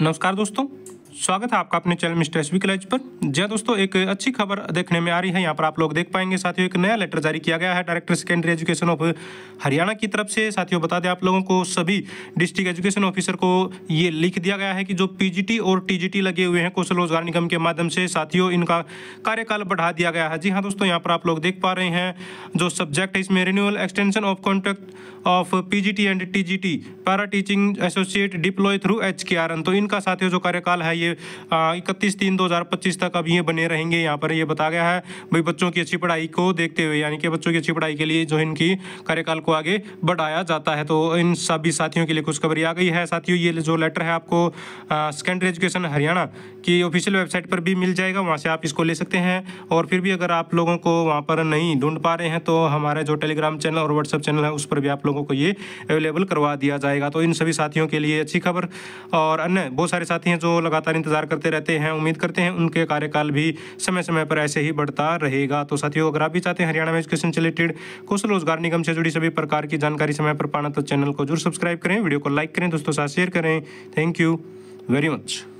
नमस्कार दोस्तों स्वागत है आपका अपने चैनल मिस्टर एस कॉलेज पर जय हाँ दोस्तों एक अच्छी खबर देखने में आ रही है यहाँ पर आप लोग देख पाएंगे साथियों एक नया लेटर जारी किया गया है director secondary education of Haryana की तरफ से साथियों बता दें आप लोगों को सभी डिस्ट्रिक्ट एजुकेशन ऑफिसर को ये लिख दिया गया है कि जो पी और टी लगे हुए हैं कौशल रोजगार निगम के माध्यम से साथियों इनका कार्यकाल बढ़ा दिया गया है जी हाँ दोस्तों यहाँ पर आप लोग देख पा रहे हैं जो सब्जेक्ट है इसमें renewal extension of contract of T and T para teaching associate deploy through H तो इनका साथियों जो कार्यकाल है ये इकतीस तीन दो तक अब ये बने रहेंगे यहाँ पर ये बता गया है भाई बच्चों की अच्छी पढ़ाई को देखते हुए यानी कि बच्चों की अच्छी पढ़ाई के लिए जो इनकी कार्यकाल को आगे बढ़ाया जाता है तो इन सभी साथियों के लिए खुशखबरी आ गई है साथियों ये जो लेटर है आपको सेकेंडरी एजुकेशन हरियाणा की ऑफिशियल वेबसाइट पर भी मिल जाएगा वहाँ से आप इसको ले सकते हैं और फिर भी अगर आप लोगों को वहाँ पर नहीं ढूंढ पा रहे हैं तो हमारे जो टेलीग्राम चैनल और व्हाट्सअप चैनल है उस पर भी आप लोगों को ये अवेलेबल करवा दिया जाएगा तो इन सभी साथियों के लिए अच्छी खबर और अन्य बहुत सारे साथी हैं जो लगातार लगातार इंतजार करते रहते हैं उम्मीद करते हैं उनके कार्यकाल भी समय समय पर ऐसे ही बढ़ता रहेगा तो साथियों अगर आप भी चाहते हैं हरियाणा में एजुकेशन से रिलेटेड कुशल रोजगार निगम से जुड़ी सभी प्रकार की जानकारी समय पर पाना तो चैनल को जरूर सब्सक्राइब करें वीडियो को लाइक करें दोस्तों साथ शेयर करें थैंक यू वेरी मच